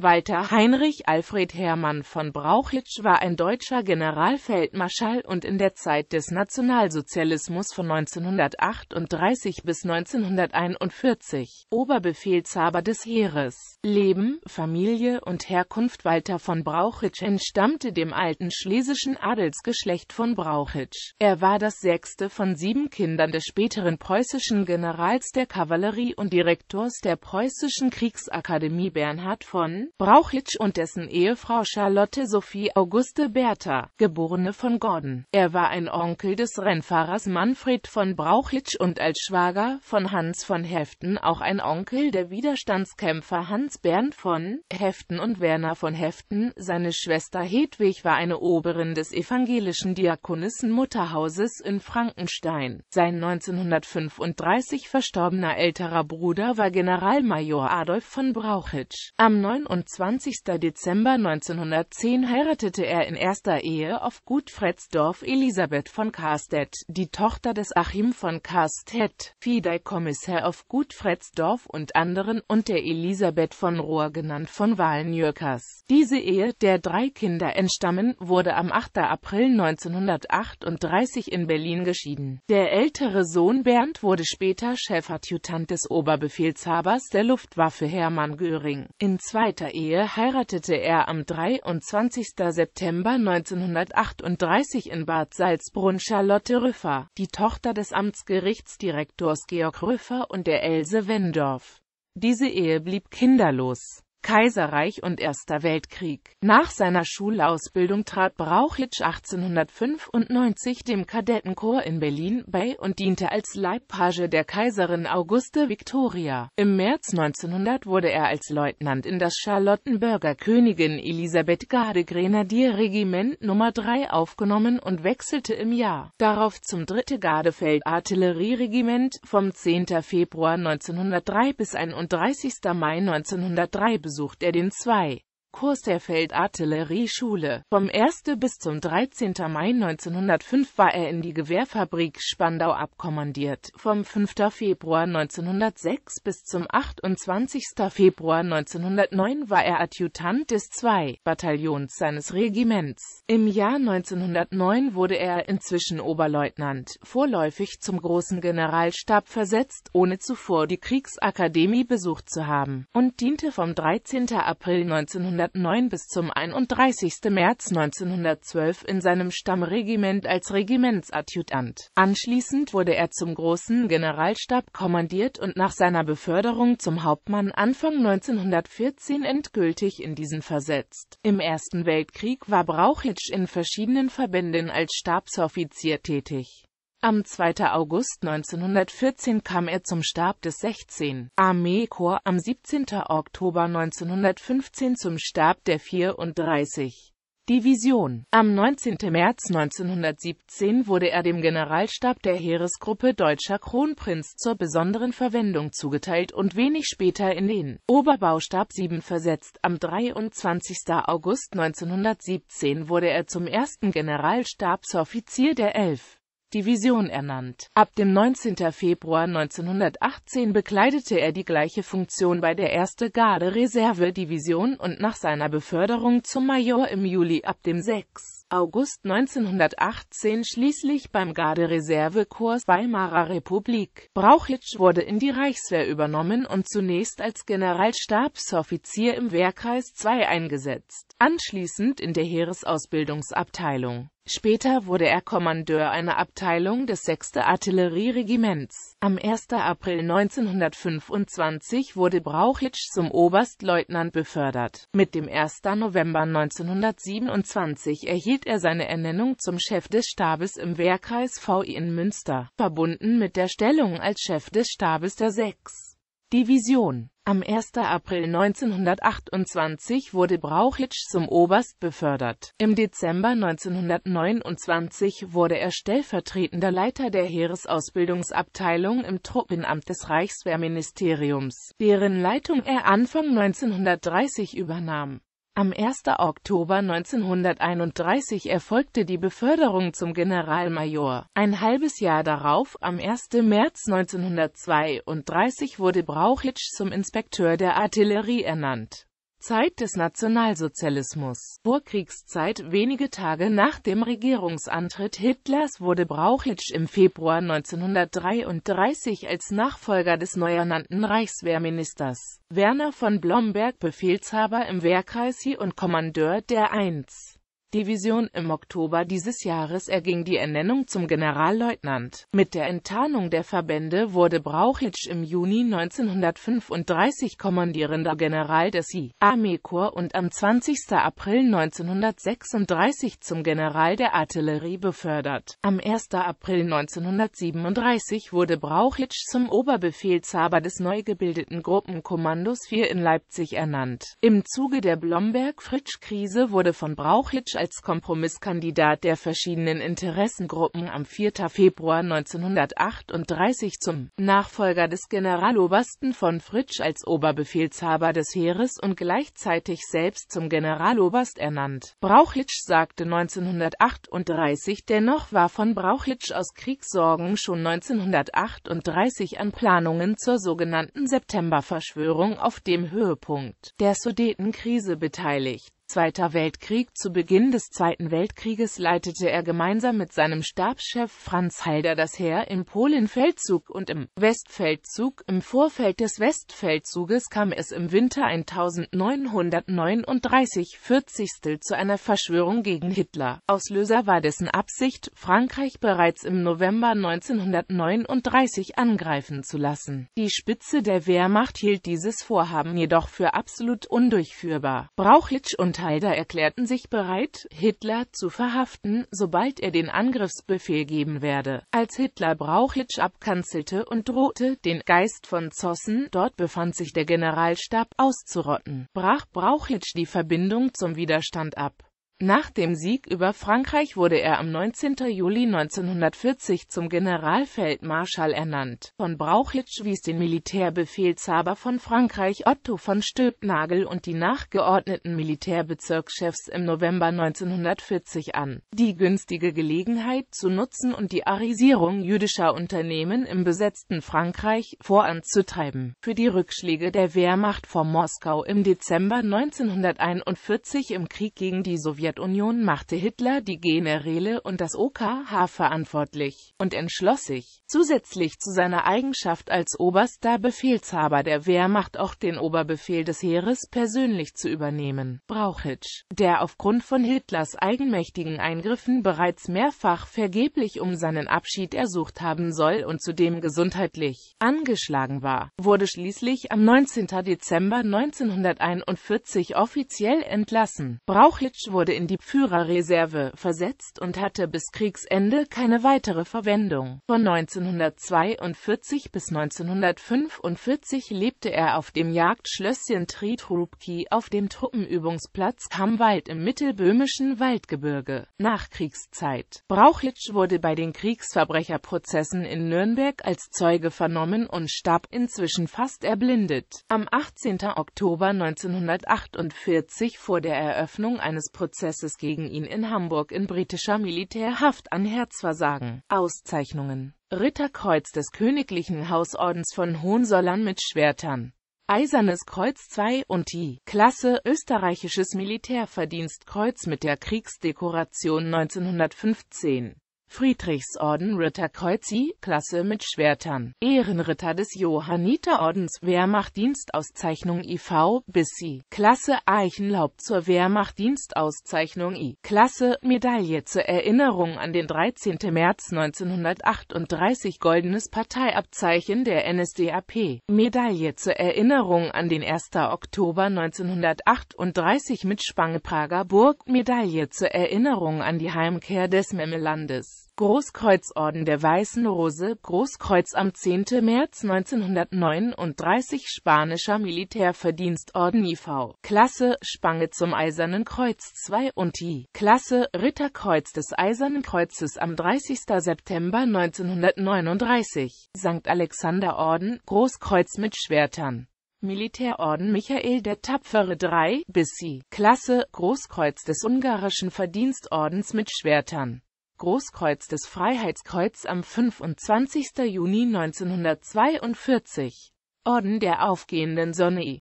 Walter Heinrich Alfred Hermann von Brauchitsch war ein deutscher Generalfeldmarschall und in der Zeit des Nationalsozialismus von 1938 bis 1941 Oberbefehlshaber des Heeres. Leben, Familie und Herkunft Walter von Brauchitsch entstammte dem alten schlesischen Adelsgeschlecht von Brauchitsch. Er war das sechste von sieben Kindern des späteren preußischen Generals der Kavallerie und Direktors der Preußischen Kriegsakademie Bernhard von Mann, Brauchitsch und dessen Ehefrau Charlotte Sophie Auguste Bertha, geborene von Gordon. Er war ein Onkel des Rennfahrers Manfred von Brauchitsch und als Schwager von Hans von Heften auch ein Onkel der Widerstandskämpfer Hans Bernd von Heften und Werner von Heften. Seine Schwester Hedwig war eine Oberin des evangelischen Diakonissen Mutterhauses in Frankenstein. Sein 1935 verstorbener älterer Bruder war Generalmajor Adolf von Brauchitsch. Am 9 und 20. Dezember 1910 heiratete er in erster Ehe auf Gut Fretzdorf Elisabeth von Karstedt, die Tochter des Achim von Karstedt, Fideikommissar auf Gut Fretzdorf und anderen, und der Elisabeth von Rohr genannt von Wahlenjürkers. Diese Ehe, der drei Kinder entstammen, wurde am 8. April 1938 in Berlin geschieden. Der ältere Sohn Bernd wurde später Chefadjutant des Oberbefehlshabers der Luftwaffe Hermann Göring. In zweiter dieser Ehe heiratete er am 23. September 1938 in Bad Salzbrunn Charlotte Rüffer, die Tochter des Amtsgerichtsdirektors Georg Rüffer und der Else Wendorf. Diese Ehe blieb kinderlos Kaiserreich und Erster Weltkrieg. Nach seiner Schulausbildung trat Brauchitsch 1895 dem Kadettenkorps in Berlin bei und diente als Leibpage der Kaiserin Auguste Victoria. Im März 1900 wurde er als Leutnant in das Charlottenburger Königin Elisabeth Garde Grenadier Regiment Nummer 3 aufgenommen und wechselte im Jahr darauf zum 3. Gardefeld Artillerieregiment vom 10. Februar 1903 bis 31. Mai 1903 besucht sucht er den Zwei. Kurs der Feldartillerieschule. Vom 1. bis zum 13. Mai 1905 war er in die Gewehrfabrik Spandau abkommandiert, vom 5. Februar 1906 bis zum 28. Februar 1909 war er Adjutant des 2. Bataillons seines Regiments. Im Jahr 1909 wurde er inzwischen Oberleutnant, vorläufig zum Großen Generalstab versetzt, ohne zuvor die Kriegsakademie besucht zu haben, und diente vom 13. April 1909 1909 bis zum 31. März 1912 in seinem Stammregiment als Regimentsadjutant. Anschließend wurde er zum Großen Generalstab kommandiert und nach seiner Beförderung zum Hauptmann Anfang 1914 endgültig in diesen versetzt. Im Ersten Weltkrieg war Brauchitsch in verschiedenen Verbänden als Stabsoffizier tätig. Am 2. August 1914 kam er zum Stab des 16. Armeekorps, am 17. Oktober 1915 zum Stab der 34. Division. Am 19. März 1917 wurde er dem Generalstab der Heeresgruppe Deutscher Kronprinz zur besonderen Verwendung zugeteilt und wenig später in den Oberbaustab 7 versetzt. Am 23. August 1917 wurde er zum ersten Generalstabsoffizier der 11. Division ernannt. Ab dem 19. Februar 1918 bekleidete er die gleiche Funktion bei der 1. Garde Reserve Division und nach seiner Beförderung zum Major im Juli ab dem 6. August 1918 schließlich beim Gardereservekorps Weimarer Republik. Brauchitsch wurde in die Reichswehr übernommen und zunächst als Generalstabsoffizier im Wehrkreis II eingesetzt, anschließend in der Heeresausbildungsabteilung Später wurde er Kommandeur einer Abteilung des 6. Artillerieregiments. Am 1. April 1925 wurde Brauchitsch zum Oberstleutnant befördert. Mit dem 1. November 1927 erhielt er seine Ernennung zum Chef des Stabes im Wehrkreis VI in Münster, verbunden mit der Stellung als Chef des Stabes der 6. Division. Am 1. April 1928 wurde Brauchitsch zum Oberst befördert. Im Dezember 1929 wurde er stellvertretender Leiter der Heeresausbildungsabteilung im Truppenamt des Reichswehrministeriums, deren Leitung er Anfang 1930 übernahm am 1. Oktober 1931 erfolgte die Beförderung zum Generalmajor. Ein halbes Jahr darauf, am 1. März 1932, wurde Brauchitsch zum Inspekteur der Artillerie ernannt. Zeit des Nationalsozialismus. Vorkriegszeit Wenige Tage nach dem Regierungsantritt Hitlers wurde Brauchitsch im Februar 1933 als Nachfolger des neu ernannten Reichswehrministers Werner von Blomberg Befehlshaber im Wehrkreis hier und Kommandeur der 1. Division. Im Oktober dieses Jahres erging die Ernennung zum Generalleutnant. Mit der Enttarnung der Verbände wurde Brauchitsch im Juni 1935 kommandierender General des I. Armeekorps und am 20. April 1936 zum General der Artillerie befördert. Am 1. April 1937 wurde Brauchitsch zum Oberbefehlshaber des neu gebildeten Gruppenkommandos 4 in Leipzig ernannt. Im Zuge der Blomberg-Fritsch-Krise wurde von Brauchitsch als Kompromisskandidat der verschiedenen Interessengruppen am 4. Februar 1938 zum Nachfolger des Generalobersten von Fritsch als Oberbefehlshaber des Heeres und gleichzeitig selbst zum Generaloberst ernannt. Brauchitsch sagte 1938, dennoch war von Brauchitsch aus Kriegssorgen schon 1938 an Planungen zur sogenannten Septemberverschwörung auf dem Höhepunkt der Sudetenkrise beteiligt. Zweiter Weltkrieg Zu Beginn des Zweiten Weltkrieges leitete er gemeinsam mit seinem Stabschef Franz Halder das Heer im Polenfeldzug und im Westfeldzug. Im Vorfeld des Westfeldzuges kam es im Winter 1939-40 zu einer Verschwörung gegen Hitler. Auslöser war dessen Absicht, Frankreich bereits im November 1939 angreifen zu lassen. Die Spitze der Wehrmacht hielt dieses Vorhaben jedoch für absolut undurchführbar. Brauchlitsch und Mitarbeiter erklärten sich bereit, Hitler zu verhaften, sobald er den Angriffsbefehl geben werde. Als Hitler Brauchitsch abkanzelte und drohte, den Geist von Zossen, dort befand sich der Generalstab, auszurotten, brach Brauchitsch die Verbindung zum Widerstand ab. Nach dem Sieg über Frankreich wurde er am 19. Juli 1940 zum Generalfeldmarschall ernannt. Von Brauchitsch wies den Militärbefehlshaber von Frankreich Otto von Stülpnagel und die nachgeordneten Militärbezirkschefs im November 1940 an, die günstige Gelegenheit zu nutzen und die Arisierung jüdischer Unternehmen im besetzten Frankreich voranzutreiben. Für die Rückschläge der Wehrmacht vor Moskau im Dezember 1941 im Krieg gegen die Sowjetunion Sowjetunion machte Hitler die Generäle und das OKH verantwortlich und entschloss sich, zusätzlich zu seiner Eigenschaft als oberster Befehlshaber der Wehrmacht auch den Oberbefehl des Heeres persönlich zu übernehmen. Brauchitsch, der aufgrund von Hitlers eigenmächtigen Eingriffen bereits mehrfach vergeblich um seinen Abschied ersucht haben soll und zudem gesundheitlich angeschlagen war, wurde schließlich am 19. Dezember 1941 offiziell entlassen. Brauchitsch wurde in die Führerreserve versetzt und hatte bis Kriegsende keine weitere Verwendung. Von 1942 bis 1945 lebte er auf dem Jagdschlösschen Trietrupki auf dem Truppenübungsplatz Kammwald im mittelböhmischen Waldgebirge. Nachkriegszeit Brauchitsch wurde bei den Kriegsverbrecherprozessen in Nürnberg als Zeuge vernommen und starb inzwischen fast erblindet. Am 18. Oktober 1948 vor der Eröffnung eines Prozesses Prozesses gegen ihn in Hamburg in britischer Militärhaft an Herzversagen. Auszeichnungen Ritterkreuz des Königlichen Hausordens von Hohensollern mit Schwertern Eisernes Kreuz II und die Klasse Österreichisches Militärverdienstkreuz mit der Kriegsdekoration 1915 Friedrichsorden Ritterkreuz I, Klasse mit Schwertern, Ehrenritter des Johanniterordens, Wehrmachtdienstauszeichnung IV Bissi, Klasse Eichenlaub zur Wehrmachtdienstauszeichnung I, Klasse Medaille zur Erinnerung an den 13. März 1938 Goldenes Parteiabzeichen der NSDAP, Medaille zur Erinnerung an den 1. Oktober 1938 mit Spange Prager Burg, Medaille zur Erinnerung an die Heimkehr des Memmelandes Großkreuzorden der Weißen Rose, Großkreuz am 10. März 1939, Spanischer Militärverdienstorden IV, Klasse, Spange zum Eisernen Kreuz 2 und I, Klasse, Ritterkreuz des Eisernen Kreuzes am 30. September 1939, St. Alexander Orden, Großkreuz mit Schwertern. Militärorden Michael der Tapfere 3 bis sie Klasse Großkreuz des Ungarischen Verdienstordens mit Schwertern Großkreuz des Freiheitskreuz am 25. Juni 1942 Orden der aufgehenden Sonne